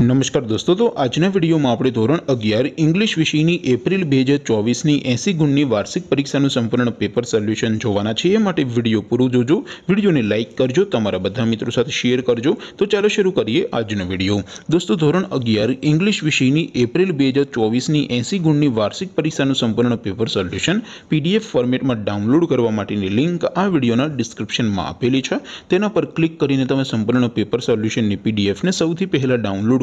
નમસ્કાર દોસ્તો તો આજનો વિડિયોમાં આપણે ધોરણ 11 ઇંગ્લિશ વિષયની એપ્રિલ 2024 ની 80 ગુણની વાર્ષિક પરીક્ષાનું સંપૂર્ણ પેપર સોલ્યુશન જોવાના છીએ માટે વિડિયો પૂરો જોજો વિડિયોને લાઈક કરજો તમારા બધા મિત્રો સાથે શેર કરજો તો ચાલો શરૂ કરીએ આજનો વિડિયો દોસ્તો ધોરણ 11 ઇંગ્લિશ વિષયની એપ્રિલ 2024 ની 80 ગુણની વાર્ષિક પરીક્ષાનું સંપૂર્ણ પેપર સોલ્યુશન PDF ફોર્મેટમાં ડાઉનલોડ કરવા માટેની લિંક આ વિડિયોના ડિસ્ક્રિપ્શનમાં આપેલી છે તેના પર ક્લિક કરીને તમે સંપૂર્ણ પેપર સોલ્યુશનની PDF ને સૌથી પહેલા ડાઉનલોડ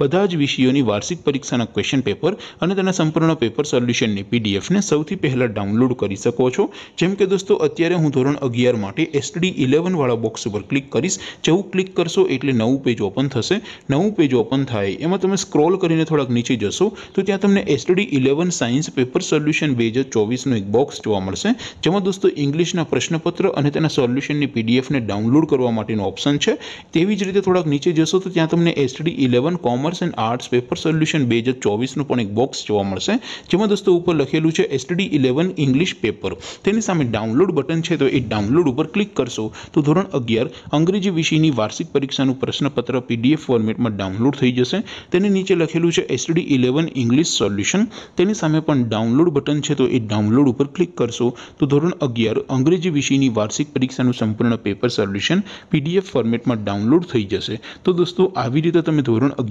બધા જ વિષયોની વાર્ષિક પરીક્ષાના ક્વેશ્ચન પેપર અને તેના સંપૂર્ણનો પેપર સોલ્યુશનની પીડીએફને સૌથી પહેલા ડાઉનલોડ કરી શકો છો જેમ કે દોસ્તો અત્યારે હું ધોરણ 11 માટે STD 11 વાળો બોક્સ ઉપર ક્લિક કરીશ જેઉ ક્લિક કરશો એટલે નવું પેજ ઓપન થશે નવું પેજ ઓપન થાય એમાં તમે સ્ક્રોલ કરીને થોડક નીચે જશો તો ત્યાં તમને STD 11 સાયન્સ પેપર સોલ્યુશન 2024 નો એક બોક્સ જોવા મળશે જેમાં દોસ્તો ઇંગ્લિશના પ્રશ્નપત્ર અને તેના સોલ્યુશનની પીડીએફને ડાઉનલોડ કરવા માટેનો ઓપ્શન છે તેવી જ રીતે થોડક નીચે જશો તો ત્યાં તમને STD 11 commerce and arts paper solution બે હજાર ચોવીસનું પણ એક બોક્સ જોવા મળશે જેમાં દોસ્તો ઉપર લખેલું છે એસટીડી ઇલેવન ઇંગ્લિશ પેપર તેની સામે ડાઉનલોડ બટન છે તો એ ડાઉનલોડ ઉપર ક્લિક કરશો તો ધોરણ અગિયાર અંગ્રેજી વિષયની વાર્ષિક પરીક્ષાનું પ્રશ્નપત્ર પીડીએફ ફોર્મેટમાં ડાઉનલોડ થઈ જશે તેની નીચે લખેલું છે એસટીડી ઇલેવન ઇંગ્લિશ સોલ્યુશન તેની સામે પણ ડાઉનલોડ બટન છે તો એ ડાઉનલોડ ઉપર ક્લિક કરશો તો ધોરણ અગિયાર અંગ્રેજી વિષયની વાર્ષિક પરીક્ષાનું સંપૂર્ણ પેપર સોલ્યુશન પીડીએફ ફોર્મેટમાં ડાઉનલોડ થઈ જશે તો દોસ્તો આવી રીતે તમે ધોરણ અગિયાર